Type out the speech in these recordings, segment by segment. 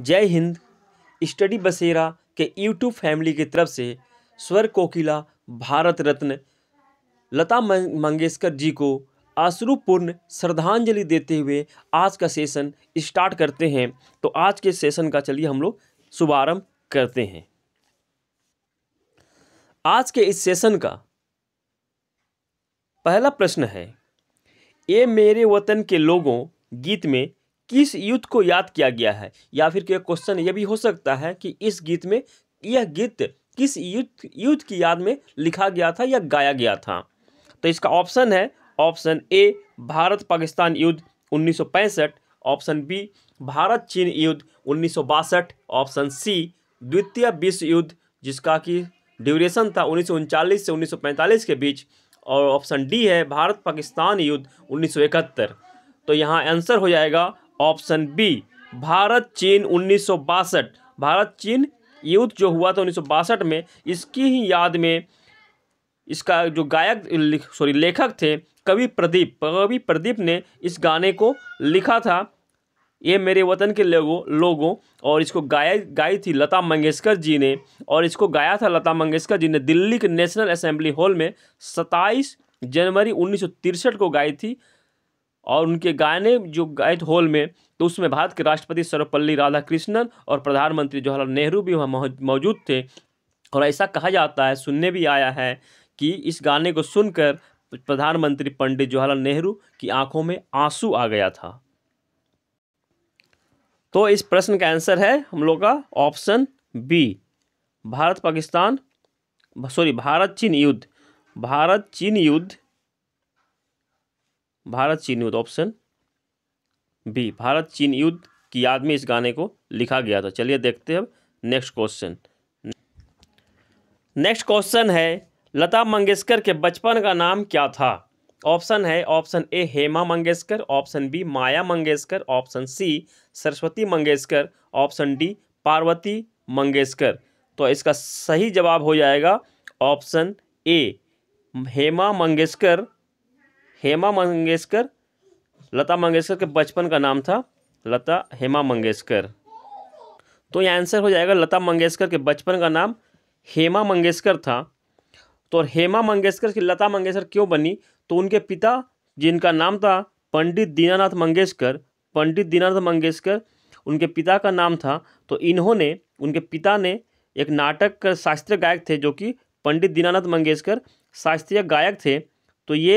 जय हिंद स्टडी बसेरा के यूट्यूब फैमिली की तरफ से स्वर कोकिला भारत रत्न लता मंगेशकर जी को आश्रुपूर्ण श्रद्धांजलि देते हुए आज का सेशन स्टार्ट करते हैं तो आज के सेशन का चलिए हम लोग शुभारम्भ करते हैं आज के इस सेशन का पहला प्रश्न है ये मेरे वतन के लोगों गीत में किस युद्ध को याद किया गया है या फिर क्या क्वेश्चन यह भी हो सकता है कि इस गीत में यह गीत किस युद्ध युद्ध की याद में लिखा गया था या गाया गया था तो इसका ऑप्शन है ऑप्शन ए भारत पाकिस्तान युद्ध उन्नीस ऑप्शन बी भारत चीन युद्ध उन्नीस ऑप्शन सी द्वितीय विश्व युद्ध जिसका कि ड्यूरेशन था उन्नीस से उन्नीस के बीच और ऑप्शन डी है भारत पाकिस्तान युद्ध 1971 तो यहाँ आंसर हो जाएगा ऑप्शन बी भारत चीन उन्नीस भारत चीन युद्ध जो हुआ था उन्नीस में इसकी ही याद में इसका जो गायक सॉरी लेखक थे कवि प्रदीप कवि प्रदीप ने इस गाने को लिखा था ये मेरे वतन के लोगों लोगों और इसको गाया गाई थी लता मंगेशकर जी ने और इसको गाया था लता मंगेशकर जी ने दिल्ली के नेशनल असेंबली हॉल में 27 जनवरी उन्नीस को गाई थी और उनके गाने जो गायत हॉल में तो उसमें भारत के राष्ट्रपति सर्वपल्ली राधाकृष्णन और प्रधानमंत्री जवाहरलाल नेहरू भी वहाँ मौजूद थे और ऐसा कहा जाता है सुनने भी आया है कि इस गाने को सुनकर प्रधानमंत्री पंडित जवाहरलाल नेहरू की आंखों में आंसू आ गया था तो इस प्रश्न का आंसर है हम लोग का option B Bharat Pakistan sorry Bharat चीन युद्ध भारत चीन युद्ध भारत चीन युद्ध ऑप्शन बी भारत चीन युद्ध की याद में इस गाने को लिखा गया था चलिए देखते हैं अब नेक्स्ट क्वेश्चन नेक्स्ट क्वेश्चन है लता मंगेशकर के बचपन का नाम क्या था ऑप्शन है option A Hema Mangeshkar option B Maya Mangeshkar option C Saraswati Mangeshkar option D Parvati Mangeshkar तो इसका सही जवाब हो जाएगा ऑप्शन ए हेमा मंगेशकर हेमा मंगेशकर लता मंगेशकर के बचपन का नाम था लता हेमा मंगेशकर तो ये आंसर हो जाएगा लता मंगेशकर के बचपन का नाम हेमा मंगेशकर था तो हेमा मंगेशकर की लता मंगेशकर क्यों बनी तो उनके पिता जिनका नाम था पंडित दीनानाथ मंगेशकर पंडित दीनानाथ मंगेशकर उनके पिता का नाम था तो इन्होंने उनके पिता ने एक नाटक शास्त्रीय गायक थे जो कि पंडित दीनानाथ मंगेशकर शास्त्रीय गायक थे तो ये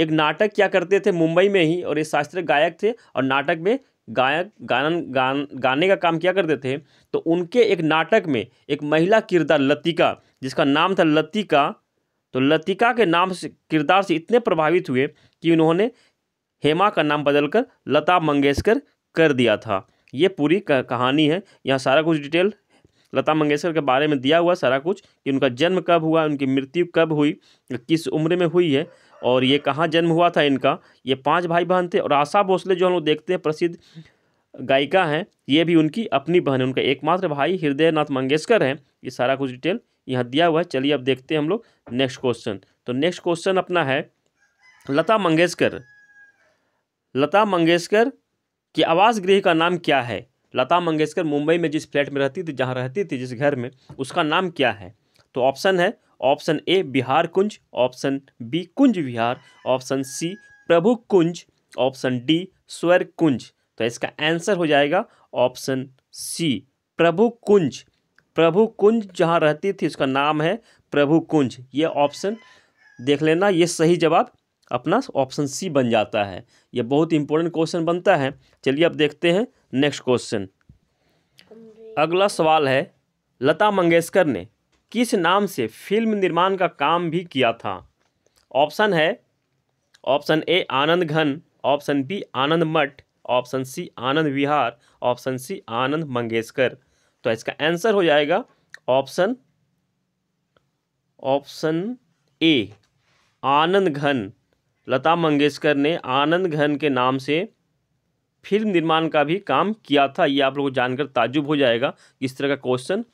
एक नाटक क्या करते थे मुंबई में ही और ये शास्त्रीय गायक थे और नाटक में गायक गानन गान गाने का काम किया करते थे तो उनके एक नाटक में एक महिला किरदार लतिका जिसका नाम था लतिका तो लतिका के नाम से किरदार से इतने प्रभावित हुए कि उन्होंने हेमा का नाम बदलकर लता मंगेशकर कर दिया था ये पूरी कहानी है यहाँ सारा कुछ डिटेल लता मंगेशकर के बारे में दिया हुआ सारा कुछ कि उनका जन्म कब हुआ उनकी मृत्यु कब हुई किस उम्र में हुई है और ये कहाँ जन्म हुआ था इनका ये पांच भाई बहन थे और आशा भोसले जो हम लोग देखते हैं प्रसिद्ध गायिका हैं ये भी उनकी अपनी बहन है उनका एकमात्र भाई हृदयनाथ मंगेशकर हैं ये सारा कुछ डिटेल यहाँ दिया हुआ है चलिए अब देखते हैं हम लोग नेक्स्ट क्वेश्चन तो नेक्स्ट क्वेश्चन अपना है लता मंगेशकर लता मंगेशकर के आवास गृह का नाम क्या है लता मंगेशकर मुंबई में जिस फ्लैट में रहती थी जहाँ रहती थी जिस घर में उसका नाम क्या है तो ऑप्शन है option A Bihar Kunj option B Kunj Vihar option C Prabhu Kunj option D Swar Kunj तो इसका आंसर हो जाएगा ऑप्शन सी प्रभु कुंज प्रभु कुंज जहाँ रहती थी उसका नाम है प्रभु कुंज ये ऑप्शन देख लेना ये सही जवाब अपना ऑप्शन सी बन जाता है यह बहुत इंपॉर्टेंट क्वेश्चन बनता है चलिए अब देखते हैं नेक्स्ट क्वेश्चन अगला सवाल है लता मंगेशकर ने किस नाम से फिल्म निर्माण का काम भी किया था ऑप्शन है ऑप्शन ए आनंद घन option B Anand Math option C Anand Vihar option C Anand Mangeshkar तो इसका आंसर हो जाएगा ऑप्शन ऑप्शन ए आनंद घन लता मंगेशकर ने आनंद घन के नाम से फिल्म निर्माण का भी काम किया था ये आप लोग को जानकर ताजुब हो जाएगा इस तरह का क्वेश्चन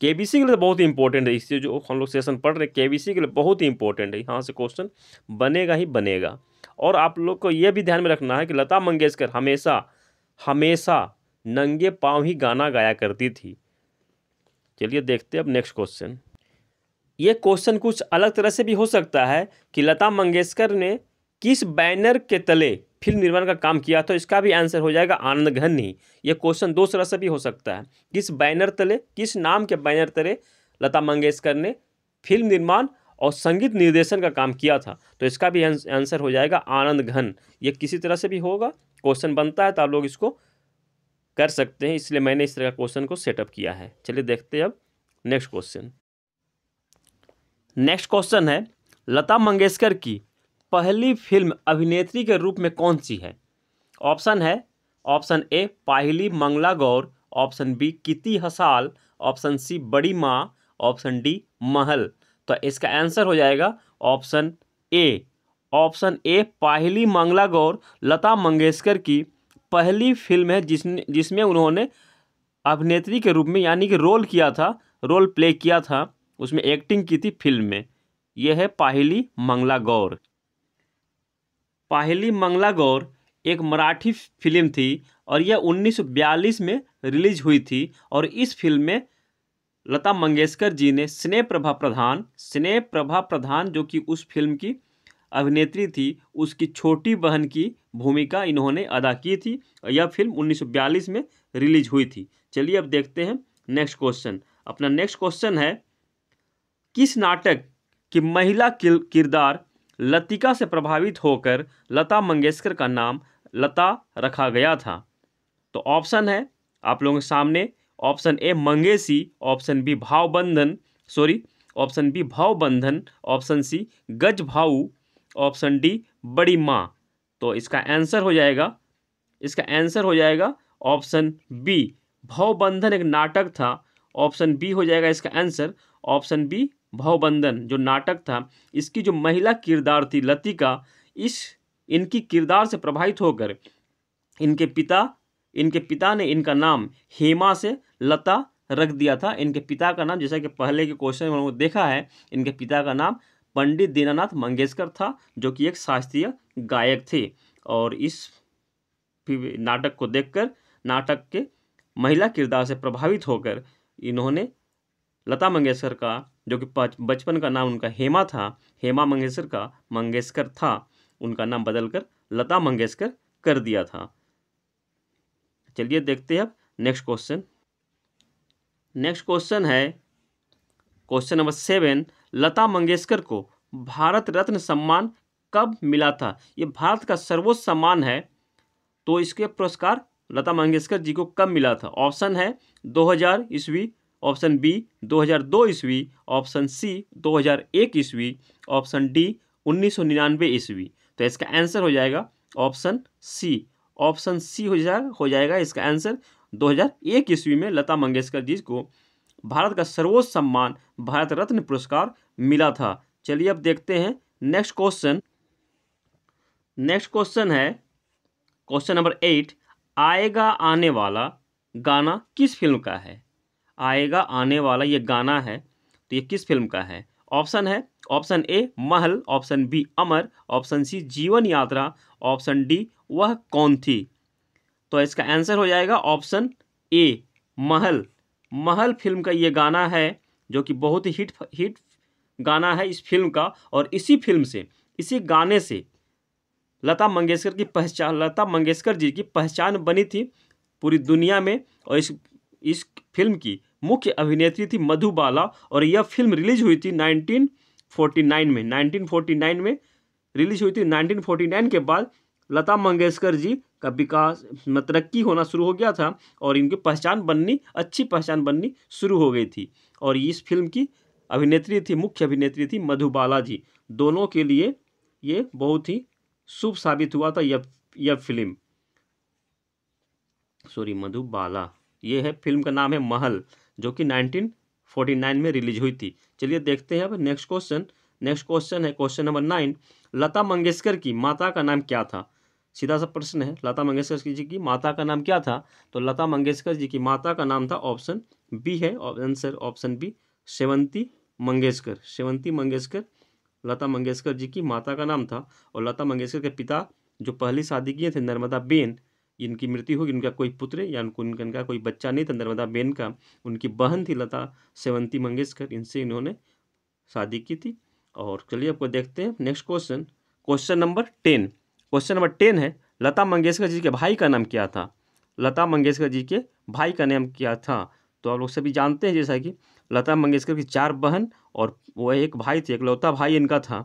के बी सी के लिए तो बहुत ही इंपॉर्टेंट है इससे जो हम लोग सेशन पढ़ रहे हैं के बी सी के लिए बहुत ही इंपॉर्टेंट है यहाँ से क्वेश्चन बनेगा ही बनेगा और आप लोग को यह भी ध्यान में रखना है कि लता मंगेशकर हमेशा हमेशा नंगे पाँव ही गाना गाया करती थी चलिए देखते हैं अब नेक्स्ट क्वेश्चन ये क्वेश्चन कुछ अलग तरह से भी हो सकता है कि लता मंगेशकर ने किस बैनर के तले फिल्म निर्माण का काम किया था इसका भी आंसर हो जाएगा आनंद ही ये क्वेश्चन दो तरह से भी हो सकता है किस बैनर तले किस नाम के बैनर तले लता मंगेशकर ने फिल्म निर्माण और संगीत निर्देशन का काम किया था तो इसका भी आंसर हो जाएगा आनंद घन ये किसी तरह से भी होगा क्वेश्चन बनता है तो आप लोग इसको कर सकते हैं इसलिए मैंने इस तरह का क्वेश्चन को सेटअप किया है चलिए देखते हैं अब नेक्स्ट क्वेश्चन नेक्स्ट क्वेश्चन है लता मंगेशकर की पहली फिल्म अभिनेत्री के रूप में कौन सी है ऑप्शन है ऑप्शन ए पहली मंगला गौर ऑप्शन बी किति हसाल ऑप्शन सी बड़ी माँ ऑप्शन डी महल तो इसका आंसर हो जाएगा ऑप्शन ए ऑप्शन ए पहली मंगला गौर लता मंगेशकर की पहली फिल्म है जिस जिसमें उन्होंने अभिनेत्री के रूप में यानी कि रोल किया था रोल प्ले किया था उसमें एक्टिंग की थी फिल्म में यह है पाहली मंगला गौर पाहली मंगला गौर एक मराठी फिल्म थी और यह 1942 में रिलीज हुई थी और इस फिल्म में लता मंगेशकर जी ने स्नेह प्रभा प्रधान स्नेह प्रभा प्रधान जो कि उस फिल्म की अभिनेत्री थी उसकी छोटी बहन की भूमिका इन्होंने अदा की थी यह फिल्म 1942 में रिलीज हुई थी चलिए अब देखते हैं नेक्स्ट क्वेश्चन अपना नेक्स्ट क्वेश्चन है किस नाटक की महिला किरदार लतिका से प्रभावित होकर लता मंगेशकर का नाम लता रखा गया था तो ऑप्शन है आप लोगों के सामने option A Mangeshi option B Bhavbandhan sorry option B Bhavbandhan option C Gaj Bhau option D बड़ी माँ तो इसका आंसर हो जाएगा इसका आंसर हो जाएगा ऑप्शन बी भावबंधन एक नाटक था ऑप्शन बी हो जाएगा इसका आंसर ऑप्शन बी भवबंधन जो नाटक था इसकी जो महिला किरदार थी लतिका इस इनकी किरदार से प्रभावित होकर इनके पिता इनके पिता ने इनका नाम हेमा से लता रख दिया था इनके पिता का नाम जैसा कि पहले के क्वेश्चन में देखा है इनके पिता का नाम पंडित दीनानाथ मंगेशकर था जो कि एक शास्त्रीय गायक थे और इस नाटक को देखकर नाटक के महिला किरदार से प्रभावित होकर इन्होंने लता मंगेशकर का जो कि बचपन का नाम उनका हेमा था हेमा मंगेशकर का मंगेशकर था उनका नाम बदलकर लता मंगेशकर कर दिया था चलिए देखते हैं अब नेक्स्ट क्वेश्चन नेक्स्ट क्वेश्चन है question number seven Lata Mangeshkar को भारत रत्न सम्मान कब मिला था ये भारत का सर्वोच्च सम्मान है तो इसके पुरस्कार लता मंगेशकर जी को कब मिला था ऑप्शन है 2000 ईस्वी ऑप्शन बी 2002 ईस्वी ऑप्शन सी 2001 ईस्वी ऑप्शन डी 1999 ईस्वी तो इसका आंसर हो जाएगा ऑप्शन सी ऑप्शन सी हो जाएगा हो जाएगा इसका आंसर 2001 ईस्वी में लता मंगेशकर जी को भारत का सर्वोच्च सम्मान भारत रत्न पुरस्कार मिला था चलिए अब देखते हैं नेक्स्ट क्वेश्चन नेक्स्ट क्वेश्चन है क्वेश्चन नंबर एट आएगा आने वाला गाना किस फिल्म का है आएगा आने वाला ये गाना है तो ये किस फिल्म का है ऑप्शन है option A Mahal option B Amar option C Jeevan Yatra option D वह कौन थी तो इसका आंसर हो जाएगा ऑप्शन ए महल महल फिल्म का ये गाना है जो कि बहुत ही हिट हिट गाना है इस फिल्म का और इसी फिल्म से इसी गाने से लता मंगेशकर की पहचान लता मंगेशकर जी की पहचान बनी थी पूरी दुनिया में और इस इस फिल्म की मुख्य अभिनेत्री थी मधु बाला और यह फिल्म रिलीज हुई थी 1949 में 1949 में रिलीज हुई थी 1949 के बाद लता मंगेशकर जी का विकास मतलब तरक्की होना शुरू हो गया था और इनकी पहचान बननी अच्छी पहचान बननी शुरू हो गई थी और इस फिल्म की अभिनेत्री थी मुख्य अभिनेत्री थी मधुबाला जी दोनों के लिए ये बहुत ही शुभ साबित हुआ था यह यह फिल्म सॉरी मधुबाला ये है फिल्म का नाम है महल जो कि 1949 में रिलीज हुई थी चलिए देखते हैं अब नेक्स्ट क्वेश्चन नेक्स्ट क्वेश्चन है question number nine Lata Mangeshkar की माता का नाम क्या था सीधा सा प्रश्न है लता मंगेशकर जी की माता का नाम क्या था तो लता मंगेशकर जी की माता का नाम था ऑप्शन बी है answer option B Sevanti Mangeshkar Sevanti Mangeshkar Lata Mangeshkar ji की माता का नाम था और लता मंगेशकर के पिता जो पहली शादी किए थे नर्मदा बेन इनकी मृत्यु होगी उनका कोई पुत्र या उनको इनका कोई बच्चा नहीं था नर्मदा बेन का उनकी बहन थी लता सेवंती मंगेशकर इनसे इन्होंने शादी की थी और चलिए आपको देखते हैं next question question number ten question number ten है लता मंगेशकर जी के भाई का नाम क्या था लता मंगेशकर जी के भाई का नाम क्या था तो आप लोग सभी जानते हैं जैसा कि लता मंगेशकर की चार बहन और वो एक भाई थे इकलौता भाई इनका था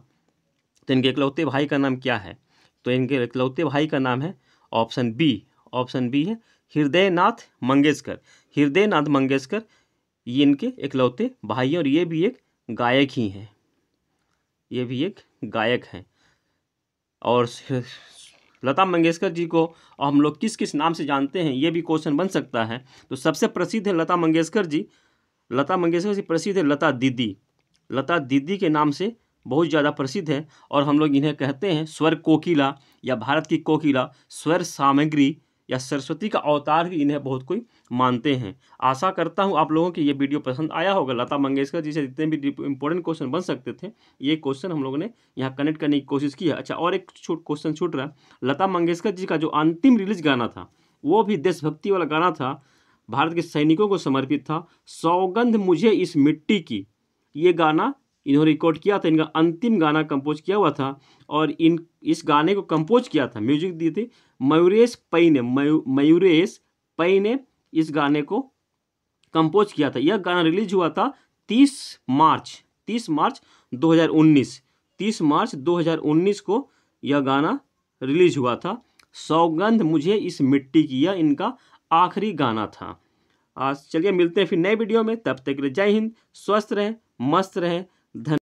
तो इनके इकलौते भाई का नाम क्या है तो इनके इकलौते भाई का नाम है ऑप्शन बी ऑप्शन बी है हृदय नाथ मंगेशकर हृदय नाथ मंगेशकर ये इनके इकलौते भाई हैं और ये भी एक गायक ही हैं ये भी एक गायक हैं और लता मंगेशकर जी को हम लोग किस किस नाम से जानते हैं ये भी क्वेश्चन बन सकता है तो सबसे प्रसिद्ध है लता मंगेशकर जी लता मंगेशकर जी प्रसिद्ध है लता दीदी लता दीदी के नाम से बहुत ज़्यादा प्रसिद्ध है और हम लोग इन्हें कहते हैं स्वर कोकिला या भारत की कोकिला स्वर सामग्री या सरस्वती का अवतार भी इन्हें बहुत कोई मानते हैं आशा करता हूँ आप लोगों की ये वीडियो पसंद आया होगा लता मंगेशकर जी से जितने भी इंपॉर्टेंट क्वेश्चन बन सकते थे ये क्वेश्चन हम लोगों ने यहाँ कनेक्ट करने की कोशिश की है अच्छा और एक छोट क्वेश्चन छूट रहा लता मंगेशकर जी का जो अंतिम रिलीज गाना था वो भी देशभक्ति वाला गाना था भारत के सैनिकों को समर्पित था सौगंध मुझे इस मिट्टी की ये गाना इन्होंने रिकॉर्ड किया था इनका अंतिम गाना कंपोज किया हुआ था और इन इस गाने को कंपोज किया था म्यूजिक दिए थे मयूरेश पई ने मयू मयूरेश पई ने इस गाने को कंपोज किया था यह गाना रिलीज हुआ था 30 मार्च 30 मार्च 2019 30 मार्च 2019 को यह गाना रिलीज हुआ था सौगंध मुझे इस मिट्टी की यह इनका आखिरी गाना था आज चलिए मिलते हैं फिर नए वीडियो में तब तक के लिए जय हिंद स्वस्थ रहें मस्त रहें धन